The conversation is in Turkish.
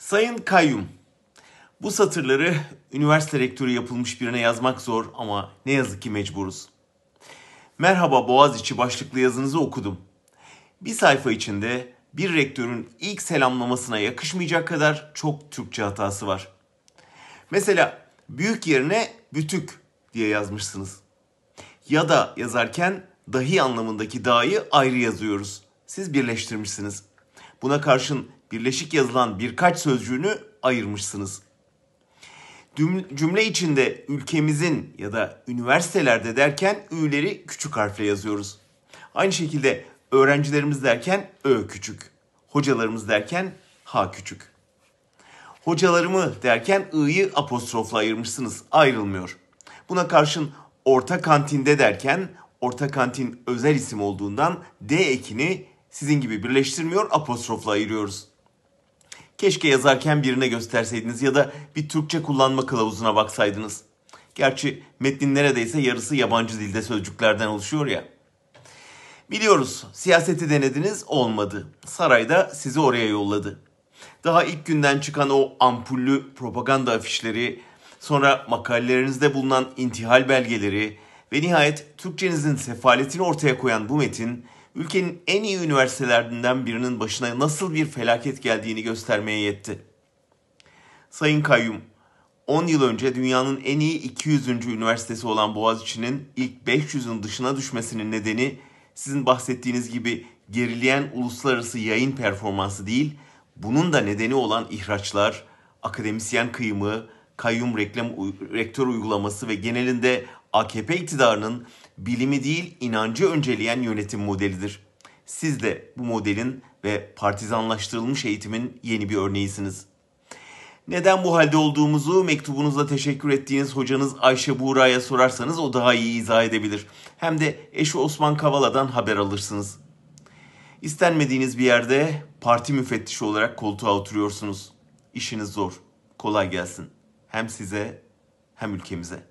Sayın Kayyum, bu satırları üniversite rektörü yapılmış birine yazmak zor ama ne yazık ki mecburuz. Merhaba Boğaziçi başlıklı yazınızı okudum. Bir sayfa içinde bir rektörün ilk selamlamasına yakışmayacak kadar çok Türkçe hatası var. Mesela büyük yerine bütük diye yazmışsınız. Ya da yazarken dahi anlamındaki dahi ayrı yazıyoruz. Siz birleştirmişsiniz. Buna karşın birleşik yazılan birkaç sözcüğünü ayırmışsınız. Cümle içinde ülkemizin ya da üniversitelerde derken ü'leri küçük harfle yazıyoruz. Aynı şekilde öğrencilerimiz derken ö küçük. Hocalarımız derken h küçük. Hocalarımı derken i'yi apostrofla ayırmışsınız. Ayrılmıyor. Buna karşın orta kantinde derken orta kantin özel isim olduğundan d ekini sizin gibi birleştirmiyor, apostrofla ayırıyoruz. Keşke yazarken birine gösterseydiniz ya da bir Türkçe kullanma kılavuzuna baksaydınız. Gerçi metnin neredeyse yarısı yabancı dilde sözcüklerden oluşuyor ya. Biliyoruz siyaseti denediniz olmadı. Saray da sizi oraya yolladı. Daha ilk günden çıkan o ampullü propaganda afişleri, sonra makalelerinizde bulunan intihal belgeleri ve nihayet Türkçenizin sefaletini ortaya koyan bu metin ülkenin en iyi üniversitelerinden birinin başına nasıl bir felaket geldiğini göstermeye yetti. Sayın Kayyum, 10 yıl önce dünyanın en iyi 200. üniversitesi olan Boğaziçi'nin ilk 500'ün dışına düşmesinin nedeni sizin bahsettiğiniz gibi gerileyen uluslararası yayın performansı değil, bunun da nedeni olan ihraçlar, akademisyen kıyımı, kayyum reklam rektör uygulaması ve genelinde AKP iktidarının bilimi değil inancı önceleyen yönetim modelidir. Siz de bu modelin ve partizanlaştırılmış eğitimin yeni bir örneğisiniz. Neden bu halde olduğumuzu mektubunuzla teşekkür ettiğiniz hocanız Ayşe Buğra'ya sorarsanız o daha iyi izah edebilir. Hem de eşi Osman Kavala'dan haber alırsınız. İstenmediğiniz bir yerde parti müfettişi olarak koltuğa oturuyorsunuz. İşiniz zor. Kolay gelsin. Hem size hem ülkemize.